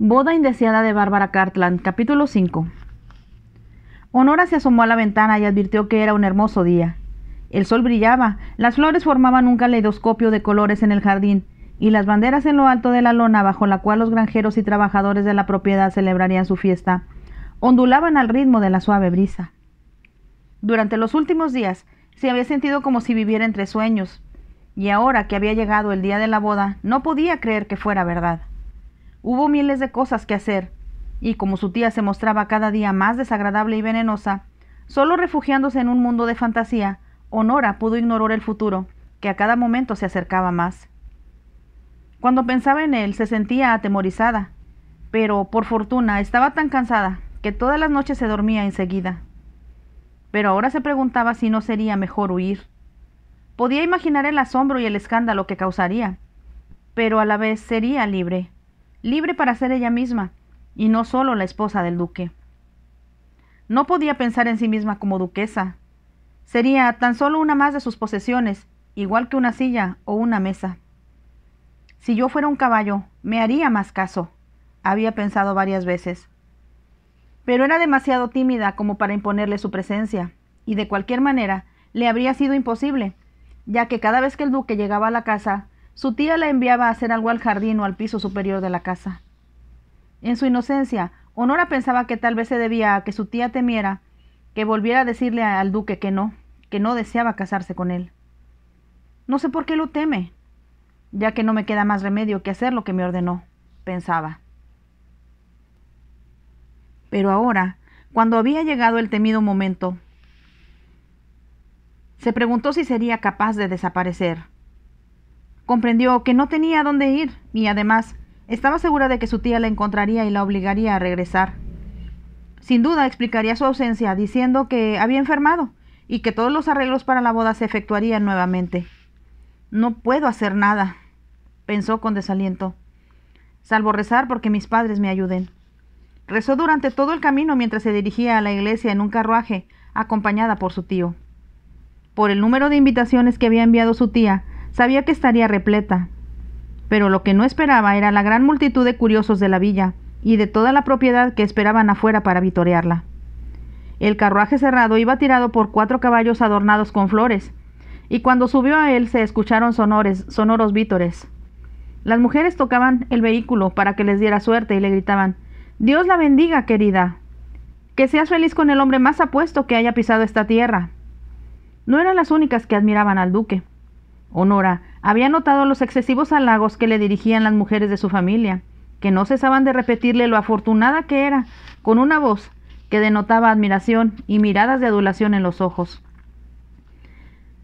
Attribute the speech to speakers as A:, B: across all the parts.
A: Boda indeseada de Bárbara Cartland, capítulo 5. Honora se asomó a la ventana y advirtió que era un hermoso día. El sol brillaba, las flores formaban un caleidoscopio de colores en el jardín, y las banderas en lo alto de la lona bajo la cual los granjeros y trabajadores de la propiedad celebrarían su fiesta, ondulaban al ritmo de la suave brisa. Durante los últimos días se había sentido como si viviera entre sueños, y ahora que había llegado el día de la boda, no podía creer que fuera verdad. Hubo miles de cosas que hacer, y como su tía se mostraba cada día más desagradable y venenosa, solo refugiándose en un mundo de fantasía, Honora pudo ignorar el futuro, que a cada momento se acercaba más. Cuando pensaba en él se sentía atemorizada, pero por fortuna estaba tan cansada que todas las noches se dormía enseguida. Pero ahora se preguntaba si no sería mejor huir. Podía imaginar el asombro y el escándalo que causaría, pero a la vez sería libre libre para ser ella misma, y no solo la esposa del duque. No podía pensar en sí misma como duquesa. Sería tan solo una más de sus posesiones, igual que una silla o una mesa. Si yo fuera un caballo, me haría más caso, había pensado varias veces. Pero era demasiado tímida como para imponerle su presencia, y de cualquier manera le habría sido imposible, ya que cada vez que el duque llegaba a la casa, su tía la enviaba a hacer algo al jardín o al piso superior de la casa. En su inocencia, Honora pensaba que tal vez se debía a que su tía temiera que volviera a decirle al duque que no, que no deseaba casarse con él. No sé por qué lo teme, ya que no me queda más remedio que hacer lo que me ordenó, pensaba. Pero ahora, cuando había llegado el temido momento, se preguntó si sería capaz de desaparecer Comprendió que no tenía dónde ir y además estaba segura de que su tía la encontraría y la obligaría a regresar. Sin duda explicaría su ausencia diciendo que había enfermado y que todos los arreglos para la boda se efectuarían nuevamente. No puedo hacer nada, pensó con desaliento, salvo rezar porque mis padres me ayuden. Rezó durante todo el camino mientras se dirigía a la iglesia en un carruaje, acompañada por su tío. Por el número de invitaciones que había enviado su tía, Sabía que estaría repleta, pero lo que no esperaba era la gran multitud de curiosos de la villa y de toda la propiedad que esperaban afuera para vitorearla. El carruaje cerrado iba tirado por cuatro caballos adornados con flores, y cuando subió a él se escucharon sonores, sonoros vítores. Las mujeres tocaban el vehículo para que les diera suerte y le gritaban Dios la bendiga, querida. Que seas feliz con el hombre más apuesto que haya pisado esta tierra. No eran las únicas que admiraban al duque. Honora había notado los excesivos halagos que le dirigían las mujeres de su familia, que no cesaban de repetirle lo afortunada que era, con una voz que denotaba admiración y miradas de adulación en los ojos.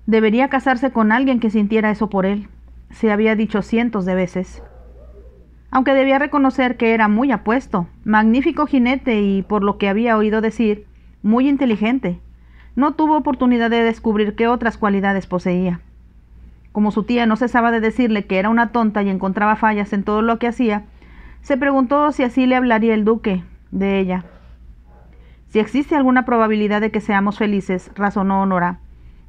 A: Debería casarse con alguien que sintiera eso por él, se había dicho cientos de veces. Aunque debía reconocer que era muy apuesto, magnífico jinete y, por lo que había oído decir, muy inteligente, no tuvo oportunidad de descubrir qué otras cualidades poseía como su tía no cesaba de decirle que era una tonta y encontraba fallas en todo lo que hacía, se preguntó si así le hablaría el duque de ella. Si existe alguna probabilidad de que seamos felices, razonó Honora,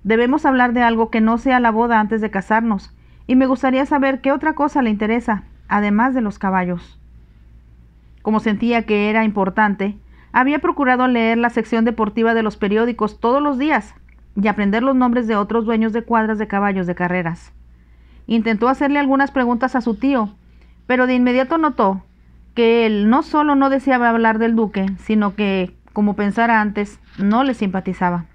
A: debemos hablar de algo que no sea la boda antes de casarnos, y me gustaría saber qué otra cosa le interesa, además de los caballos. Como sentía que era importante, había procurado leer la sección deportiva de los periódicos todos los días, y aprender los nombres de otros dueños de cuadras de caballos de carreras. Intentó hacerle algunas preguntas a su tío, pero de inmediato notó que él no solo no deseaba hablar del duque, sino que, como pensara antes, no le simpatizaba.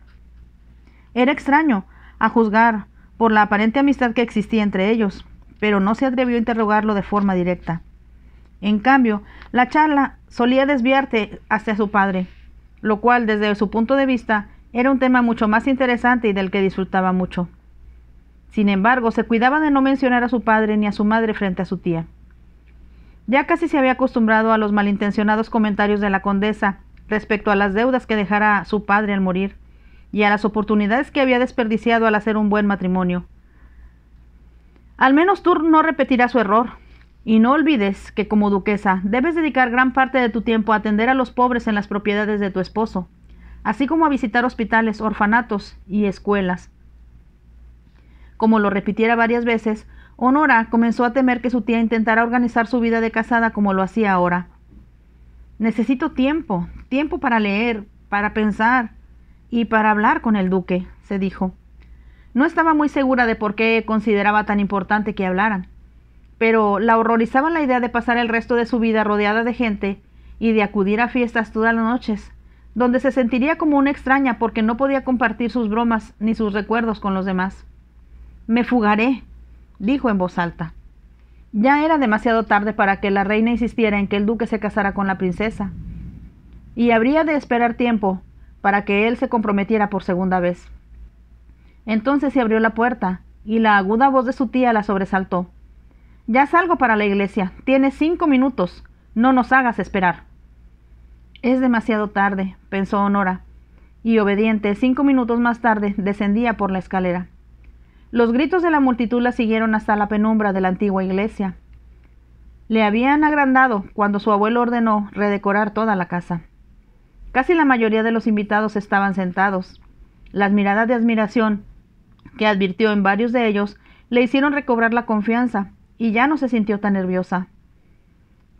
A: Era extraño, a juzgar por la aparente amistad que existía entre ellos, pero no se atrevió a interrogarlo de forma directa. En cambio, la charla solía desviarte hacia su padre, lo cual desde su punto de vista era un tema mucho más interesante y del que disfrutaba mucho. Sin embargo, se cuidaba de no mencionar a su padre ni a su madre frente a su tía. Ya casi se había acostumbrado a los malintencionados comentarios de la condesa respecto a las deudas que dejara su padre al morir y a las oportunidades que había desperdiciado al hacer un buen matrimonio. Al menos tú no repetirás su error, y no olvides que como duquesa debes dedicar gran parte de tu tiempo a atender a los pobres en las propiedades de tu esposo, así como a visitar hospitales, orfanatos y escuelas. Como lo repitiera varias veces, Honora comenzó a temer que su tía intentara organizar su vida de casada como lo hacía ahora. Necesito tiempo, tiempo para leer, para pensar y para hablar con el duque, se dijo. No estaba muy segura de por qué consideraba tan importante que hablaran, pero la horrorizaba la idea de pasar el resto de su vida rodeada de gente y de acudir a fiestas todas las noches, donde se sentiría como una extraña porque no podía compartir sus bromas ni sus recuerdos con los demás. Me fugaré, dijo en voz alta. Ya era demasiado tarde para que la reina insistiera en que el duque se casara con la princesa, y habría de esperar tiempo para que él se comprometiera por segunda vez. Entonces se abrió la puerta, y la aguda voz de su tía la sobresaltó. Ya salgo para la iglesia. Tienes cinco minutos. No nos hagas esperar. Es demasiado tarde, pensó Honora, y obediente, cinco minutos más tarde descendía por la escalera. Los gritos de la multitud la siguieron hasta la penumbra de la antigua iglesia. Le habían agrandado cuando su abuelo ordenó redecorar toda la casa. Casi la mayoría de los invitados estaban sentados. Las miradas de admiración que advirtió en varios de ellos le hicieron recobrar la confianza y ya no se sintió tan nerviosa.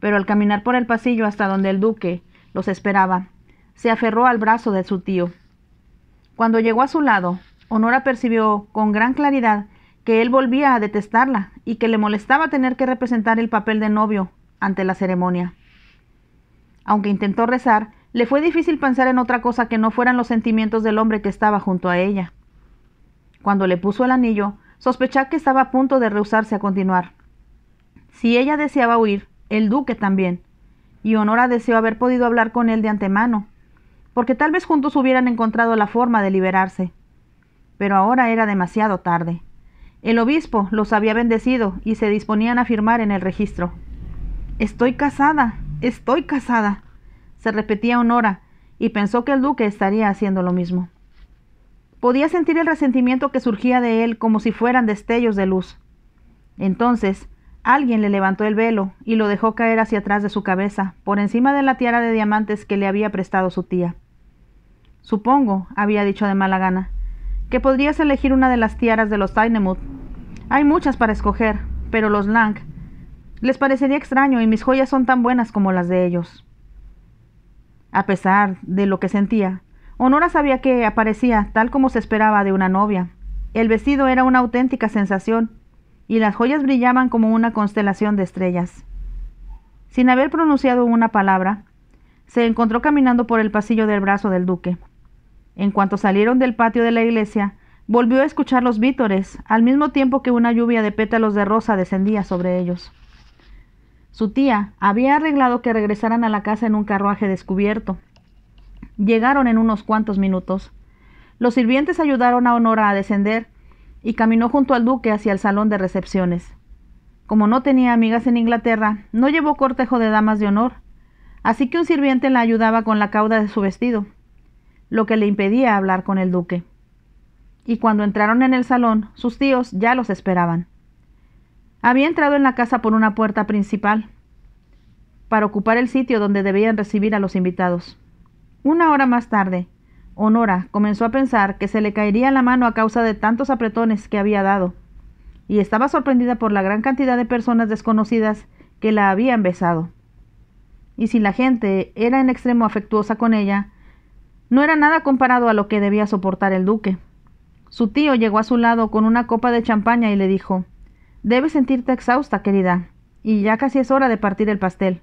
A: Pero al caminar por el pasillo hasta donde el duque los esperaba. Se aferró al brazo de su tío. Cuando llegó a su lado, Honora percibió con gran claridad que él volvía a detestarla y que le molestaba tener que representar el papel de novio ante la ceremonia. Aunque intentó rezar, le fue difícil pensar en otra cosa que no fueran los sentimientos del hombre que estaba junto a ella. Cuando le puso el anillo, sospechó que estaba a punto de rehusarse a continuar. Si ella deseaba huir, el duque también, y Honora deseó haber podido hablar con él de antemano, porque tal vez juntos hubieran encontrado la forma de liberarse. Pero ahora era demasiado tarde. El obispo los había bendecido y se disponían a firmar en el registro. Estoy casada, estoy casada, se repetía Honora, y pensó que el duque estaría haciendo lo mismo. Podía sentir el resentimiento que surgía de él como si fueran destellos de luz. Entonces, Alguien le levantó el velo y lo dejó caer hacia atrás de su cabeza, por encima de la tiara de diamantes que le había prestado su tía. Supongo, había dicho de mala gana, que podrías elegir una de las tiaras de los Tainemut. Hay muchas para escoger, pero los Lang les parecería extraño y mis joyas son tan buenas como las de ellos. A pesar de lo que sentía, Honora sabía que aparecía tal como se esperaba de una novia. El vestido era una auténtica sensación y las joyas brillaban como una constelación de estrellas. Sin haber pronunciado una palabra, se encontró caminando por el pasillo del brazo del duque. En cuanto salieron del patio de la iglesia, volvió a escuchar los vítores, al mismo tiempo que una lluvia de pétalos de rosa descendía sobre ellos. Su tía había arreglado que regresaran a la casa en un carruaje descubierto. Llegaron en unos cuantos minutos. Los sirvientes ayudaron a Honora a descender y caminó junto al duque hacia el salón de recepciones. Como no tenía amigas en Inglaterra, no llevó cortejo de damas de honor, así que un sirviente la ayudaba con la cauda de su vestido, lo que le impedía hablar con el duque. Y cuando entraron en el salón, sus tíos ya los esperaban. Había entrado en la casa por una puerta principal, para ocupar el sitio donde debían recibir a los invitados. Una hora más tarde, Honora comenzó a pensar que se le caería la mano a causa de tantos apretones que había dado, y estaba sorprendida por la gran cantidad de personas desconocidas que la habían besado. Y si la gente era en extremo afectuosa con ella, no era nada comparado a lo que debía soportar el duque. Su tío llegó a su lado con una copa de champaña y le dijo Debes sentirte exhausta, querida, y ya casi es hora de partir el pastel.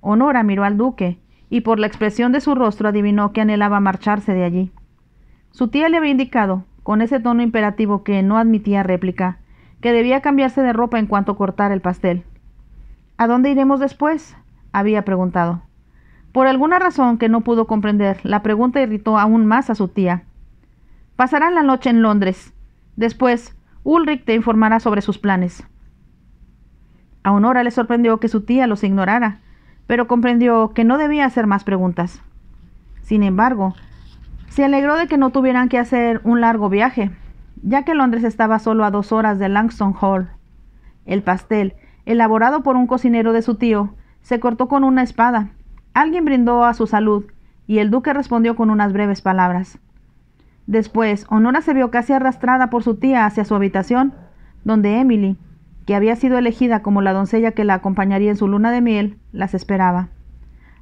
A: Honora miró al duque, y por la expresión de su rostro adivinó que anhelaba marcharse de allí. Su tía le había indicado, con ese tono imperativo que no admitía réplica, que debía cambiarse de ropa en cuanto cortara el pastel. ¿A dónde iremos después? había preguntado. Por alguna razón que no pudo comprender, la pregunta irritó aún más a su tía. Pasarán la noche en Londres. Después, Ulrich te informará sobre sus planes. A Honora le sorprendió que su tía los ignorara, pero comprendió que no debía hacer más preguntas. Sin embargo, se alegró de que no tuvieran que hacer un largo viaje, ya que Londres estaba solo a dos horas de Langston Hall. El pastel, elaborado por un cocinero de su tío, se cortó con una espada. Alguien brindó a su salud, y el duque respondió con unas breves palabras. Después, Honora se vio casi arrastrada por su tía hacia su habitación, donde Emily, que había sido elegida como la doncella que la acompañaría en su luna de miel, las esperaba.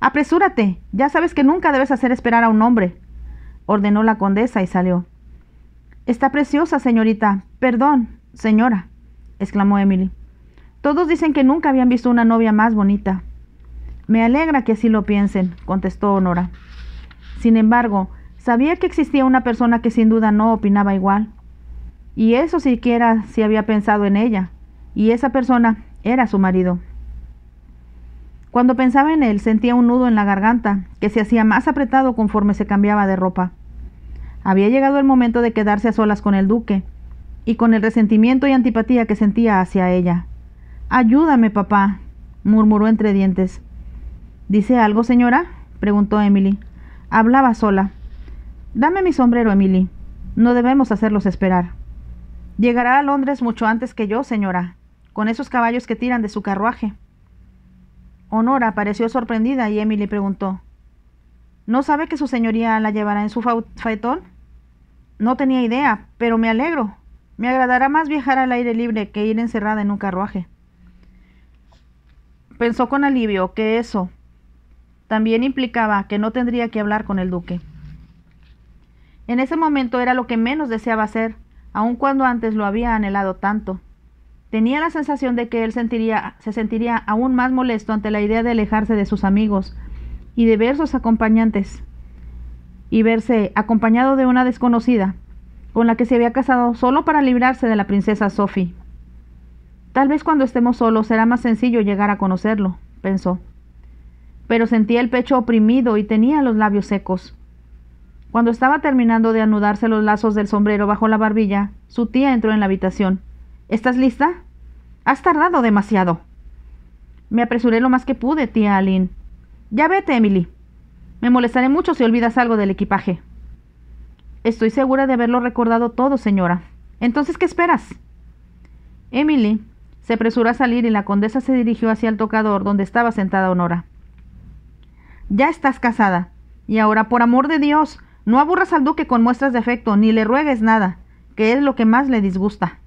A: Apresúrate, ya sabes que nunca debes hacer esperar a un hombre, ordenó la condesa y salió. Está preciosa, señorita. Perdón, señora, exclamó Emily. Todos dicen que nunca habían visto una novia más bonita. Me alegra que así lo piensen, contestó Honora. Sin embargo, sabía que existía una persona que sin duda no opinaba igual. Y eso siquiera si había pensado en ella, y esa persona era su marido. Cuando pensaba en él sentía un nudo en la garganta que se hacía más apretado conforme se cambiaba de ropa. Había llegado el momento de quedarse a solas con el duque, y con el resentimiento y antipatía que sentía hacia ella. Ayúdame, papá, murmuró entre dientes. ¿Dice algo, señora? preguntó Emily. Hablaba sola. Dame mi sombrero, Emily. No debemos hacerlos esperar. Llegará a Londres mucho antes que yo, señora, con esos caballos que tiran de su carruaje. Honora pareció sorprendida y Emily preguntó ¿No sabe que su señoría la llevará en su faetón? No tenía idea, pero me alegro. Me agradará más viajar al aire libre que ir encerrada en un carruaje. Pensó con alivio que eso también implicaba que no tendría que hablar con el duque. En ese momento era lo que menos deseaba hacer, aun cuando antes lo había anhelado tanto. Tenía la sensación de que él sentiría, se sentiría aún más molesto ante la idea de alejarse de sus amigos y de ver sus acompañantes y verse acompañado de una desconocida con la que se había casado solo para librarse de la princesa Sophie. Tal vez cuando estemos solos será más sencillo llegar a conocerlo, pensó. Pero sentía el pecho oprimido y tenía los labios secos. Cuando estaba terminando de anudarse los lazos del sombrero bajo la barbilla, su tía entró en la habitación. ¿Estás lista? Has tardado demasiado. Me apresuré lo más que pude, tía Aline. Ya vete, Emily. Me molestaré mucho si olvidas algo del equipaje. Estoy segura de haberlo recordado todo, señora. Entonces, ¿qué esperas? Emily se apresuró a salir y la condesa se dirigió hacia el tocador donde estaba sentada Honora. Ya estás casada. Y ahora, por amor de Dios, no aburras al duque con muestras de afecto, ni le ruegues nada, que es lo que más le disgusta.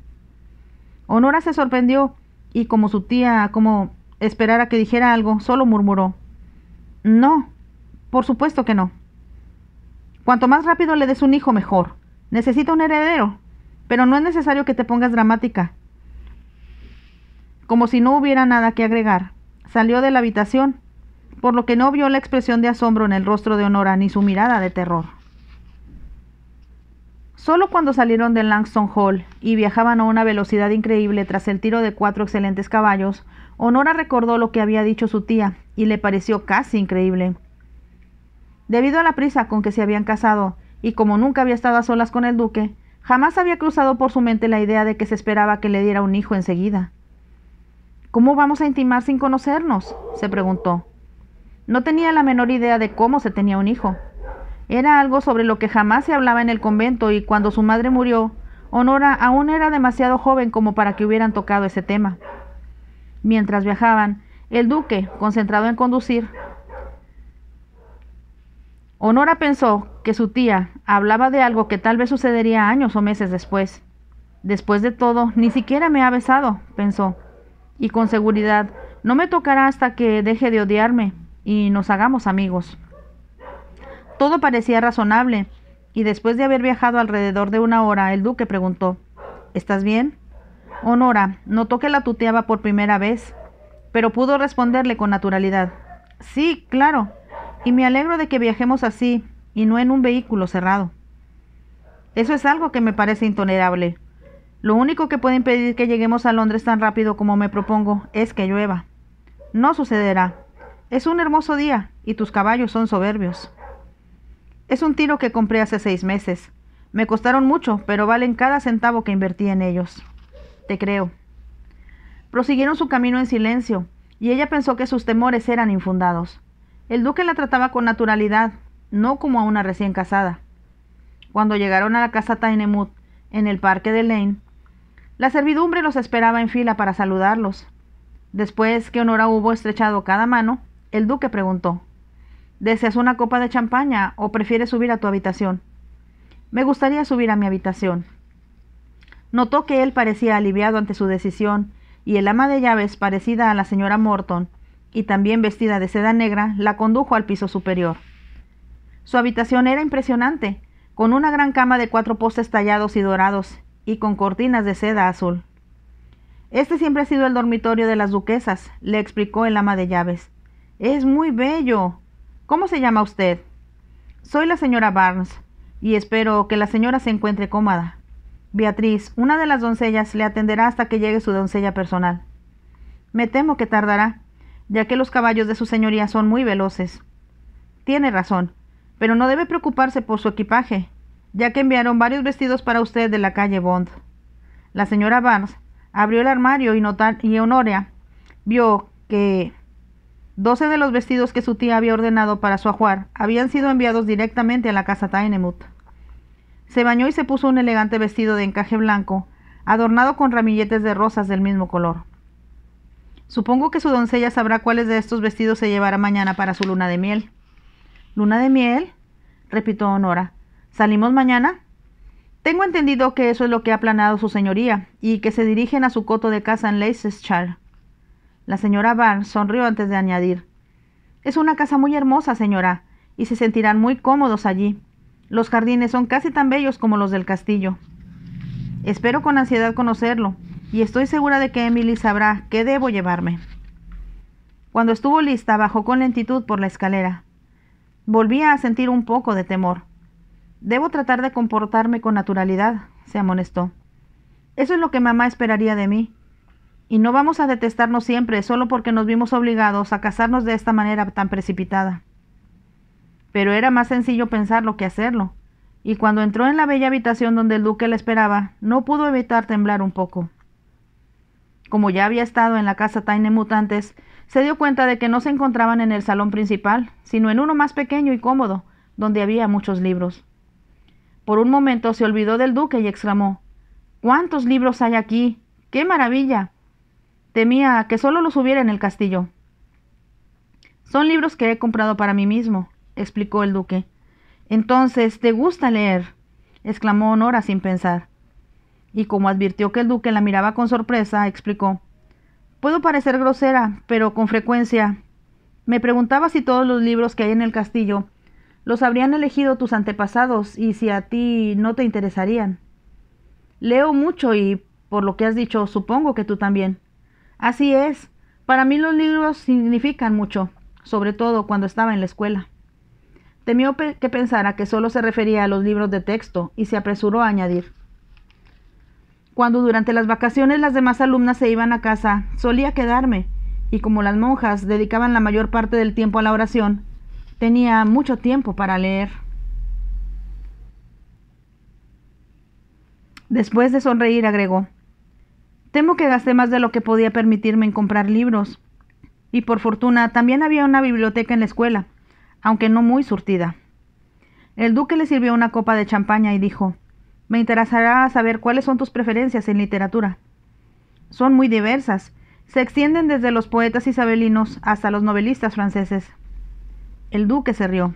A: Honora se sorprendió y como su tía, como esperara que dijera algo, solo murmuró. No, por supuesto que no. Cuanto más rápido le des un hijo, mejor. Necesita un heredero, pero no es necesario que te pongas dramática. Como si no hubiera nada que agregar, salió de la habitación, por lo que no vio la expresión de asombro en el rostro de Honora ni su mirada de terror. Solo cuando salieron de Langston Hall y viajaban a una velocidad increíble tras el tiro de cuatro excelentes caballos, Honora recordó lo que había dicho su tía y le pareció casi increíble. Debido a la prisa con que se habían casado y como nunca había estado a solas con el duque, jamás había cruzado por su mente la idea de que se esperaba que le diera un hijo enseguida. ¿Cómo vamos a intimar sin conocernos? se preguntó. No tenía la menor idea de cómo se tenía un hijo, era algo sobre lo que jamás se hablaba en el convento y cuando su madre murió, Honora aún era demasiado joven como para que hubieran tocado ese tema. Mientras viajaban, el duque, concentrado en conducir, Honora pensó que su tía hablaba de algo que tal vez sucedería años o meses después. Después de todo, ni siquiera me ha besado, pensó, y con seguridad no me tocará hasta que deje de odiarme y nos hagamos amigos. Todo parecía razonable, y después de haber viajado alrededor de una hora, el duque preguntó, ¿Estás bien? Honora notó que la tuteaba por primera vez, pero pudo responderle con naturalidad. Sí, claro, y me alegro de que viajemos así, y no en un vehículo cerrado. Eso es algo que me parece intolerable. Lo único que puede impedir que lleguemos a Londres tan rápido como me propongo es que llueva. No sucederá. Es un hermoso día, y tus caballos son soberbios. Es un tiro que compré hace seis meses. Me costaron mucho, pero valen cada centavo que invertí en ellos. Te creo. Prosiguieron su camino en silencio, y ella pensó que sus temores eran infundados. El duque la trataba con naturalidad, no como a una recién casada. Cuando llegaron a la casa Tainemut, en el parque de Lane, la servidumbre los esperaba en fila para saludarlos. Después que Honora hubo estrechado cada mano, el duque preguntó ¿Deseas una copa de champaña o prefieres subir a tu habitación? Me gustaría subir a mi habitación. Notó que él parecía aliviado ante su decisión, y el ama de llaves, parecida a la señora Morton, y también vestida de seda negra, la condujo al piso superior. Su habitación era impresionante, con una gran cama de cuatro postes tallados y dorados, y con cortinas de seda azul. Este siempre ha sido el dormitorio de las duquesas, le explicó el ama de llaves. Es muy bello. ¿Cómo se llama usted? Soy la señora Barnes y espero que la señora se encuentre cómoda. Beatriz, una de las doncellas, le atenderá hasta que llegue su doncella personal. Me temo que tardará, ya que los caballos de su señoría son muy veloces. Tiene razón, pero no debe preocuparse por su equipaje, ya que enviaron varios vestidos para usted de la calle Bond. La señora Barnes abrió el armario y, y Honoria vio que Doce de los vestidos que su tía había ordenado para su ajuar habían sido enviados directamente a la casa Tainemut. Se bañó y se puso un elegante vestido de encaje blanco, adornado con ramilletes de rosas del mismo color. Supongo que su doncella sabrá cuáles de estos vestidos se llevará mañana para su luna de miel. ¿Luna de miel? repitió Honora. ¿Salimos mañana? Tengo entendido que eso es lo que ha planeado su señoría, y que se dirigen a su coto de casa en Leicestershire. La señora Barnes sonrió antes de añadir Es una casa muy hermosa, señora, y se sentirán muy cómodos allí. Los jardines son casi tan bellos como los del castillo. Espero con ansiedad conocerlo, y estoy segura de que Emily sabrá qué debo llevarme. Cuando estuvo lista, bajó con lentitud por la escalera. Volvía a sentir un poco de temor. Debo tratar de comportarme con naturalidad, se amonestó. Eso es lo que mamá esperaría de mí, y no vamos a detestarnos siempre solo porque nos vimos obligados a casarnos de esta manera tan precipitada. Pero era más sencillo pensarlo que hacerlo, y cuando entró en la bella habitación donde el duque la esperaba, no pudo evitar temblar un poco. Como ya había estado en la casa Tainemutantes, se dio cuenta de que no se encontraban en el salón principal, sino en uno más pequeño y cómodo, donde había muchos libros. Por un momento se olvidó del duque y exclamó, ¿Cuántos libros hay aquí? ¡Qué maravilla! Temía que solo los hubiera en el castillo. Son libros que he comprado para mí mismo, explicó el duque. Entonces, ¿te gusta leer? exclamó Honora sin pensar. Y como advirtió que el duque la miraba con sorpresa, explicó Puedo parecer grosera, pero con frecuencia. Me preguntaba si todos los libros que hay en el castillo los habrían elegido tus antepasados y si a ti no te interesarían. Leo mucho y, por lo que has dicho, supongo que tú también. Así es, para mí los libros significan mucho, sobre todo cuando estaba en la escuela. Temió que pensara que solo se refería a los libros de texto y se apresuró a añadir. Cuando durante las vacaciones las demás alumnas se iban a casa, solía quedarme, y como las monjas dedicaban la mayor parte del tiempo a la oración, tenía mucho tiempo para leer. Después de sonreír, agregó, Temo que gasté más de lo que podía permitirme en comprar libros. Y por fortuna también había una biblioteca en la escuela, aunque no muy surtida. El duque le sirvió una copa de champaña y dijo, me interesará saber cuáles son tus preferencias en literatura. Son muy diversas. Se extienden desde los poetas isabelinos hasta los novelistas franceses. El duque se rió.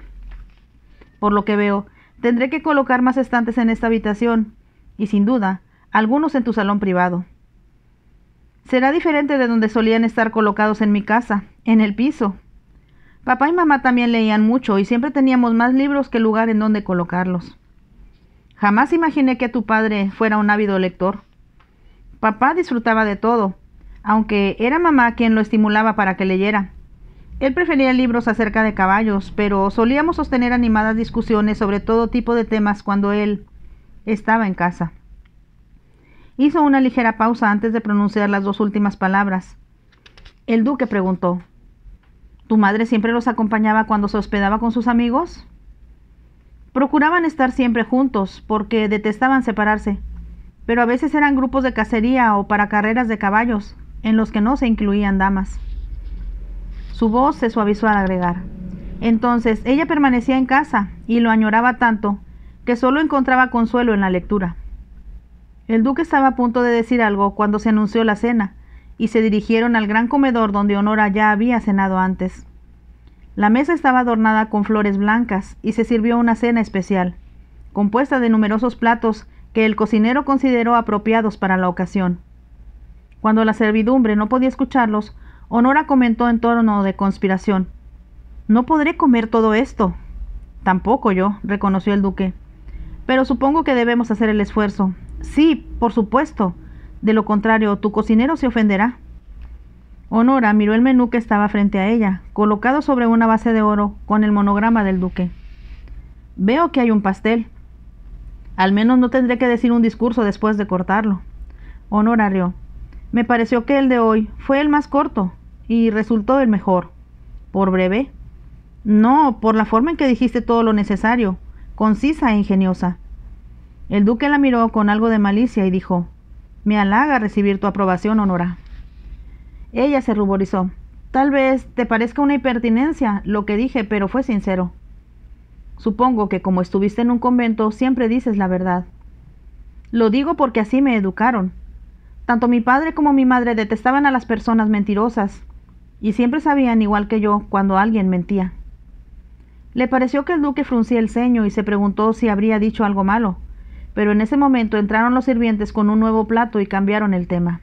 A: Por lo que veo, tendré que colocar más estantes en esta habitación, y sin duda, algunos en tu salón privado. Será diferente de donde solían estar colocados en mi casa, en el piso. Papá y mamá también leían mucho y siempre teníamos más libros que lugar en donde colocarlos. Jamás imaginé que tu padre fuera un ávido lector. Papá disfrutaba de todo, aunque era mamá quien lo estimulaba para que leyera. Él prefería libros acerca de caballos, pero solíamos sostener animadas discusiones sobre todo tipo de temas cuando él estaba en casa. Hizo una ligera pausa antes de pronunciar las dos últimas palabras. El duque preguntó, ¿Tu madre siempre los acompañaba cuando se hospedaba con sus amigos? Procuraban estar siempre juntos, porque detestaban separarse, pero a veces eran grupos de cacería o para carreras de caballos, en los que no se incluían damas. Su voz se suavizó al agregar. Entonces, ella permanecía en casa y lo añoraba tanto que solo encontraba consuelo en la lectura. El duque estaba a punto de decir algo cuando se anunció la cena, y se dirigieron al gran comedor donde Honora ya había cenado antes. La mesa estaba adornada con flores blancas y se sirvió una cena especial, compuesta de numerosos platos que el cocinero consideró apropiados para la ocasión. Cuando la servidumbre no podía escucharlos, Honora comentó en tono de conspiración. No podré comer todo esto. Tampoco yo, reconoció el duque. Pero supongo que debemos hacer el esfuerzo. Sí, por supuesto. De lo contrario, tu cocinero se ofenderá. Honora miró el menú que estaba frente a ella, colocado sobre una base de oro con el monograma del duque. Veo que hay un pastel. Al menos no tendré que decir un discurso después de cortarlo. Honora rió. Me pareció que el de hoy fue el más corto y resultó el mejor. ¿Por breve? No, por la forma en que dijiste todo lo necesario, concisa e ingeniosa. El duque la miró con algo de malicia y dijo, Me halaga recibir tu aprobación, Honora. Ella se ruborizó. Tal vez te parezca una impertinencia lo que dije, pero fue sincero. Supongo que como estuviste en un convento siempre dices la verdad. Lo digo porque así me educaron. Tanto mi padre como mi madre detestaban a las personas mentirosas, y siempre sabían, igual que yo, cuando alguien mentía. Le pareció que el duque fruncía el ceño y se preguntó si habría dicho algo malo pero en ese momento entraron los sirvientes con un nuevo plato y cambiaron el tema.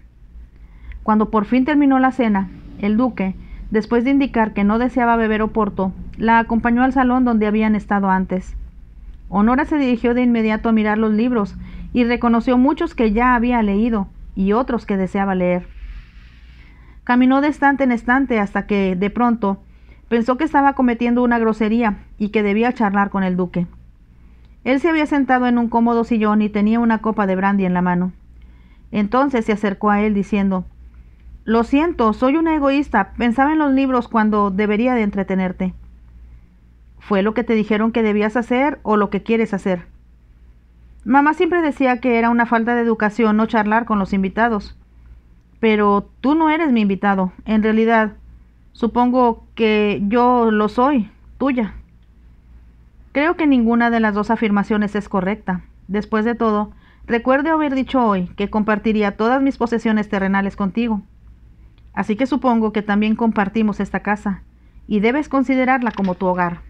A: Cuando por fin terminó la cena, el duque, después de indicar que no deseaba beber oporto, la acompañó al salón donde habían estado antes. Honora se dirigió de inmediato a mirar los libros y reconoció muchos que ya había leído y otros que deseaba leer. Caminó de estante en estante hasta que, de pronto, pensó que estaba cometiendo una grosería y que debía charlar con el duque. Él se había sentado en un cómodo sillón y tenía una copa de brandy en la mano. Entonces se acercó a él diciendo Lo siento, soy una egoísta. Pensaba en los libros cuando debería de entretenerte. ¿Fue lo que te dijeron que debías hacer o lo que quieres hacer? Mamá siempre decía que era una falta de educación no charlar con los invitados. Pero tú no eres mi invitado. En realidad, supongo que yo lo soy, tuya. Creo que ninguna de las dos afirmaciones es correcta. Después de todo, recuerde haber dicho hoy que compartiría todas mis posesiones terrenales contigo. Así que supongo que también compartimos esta casa, y debes considerarla como tu hogar.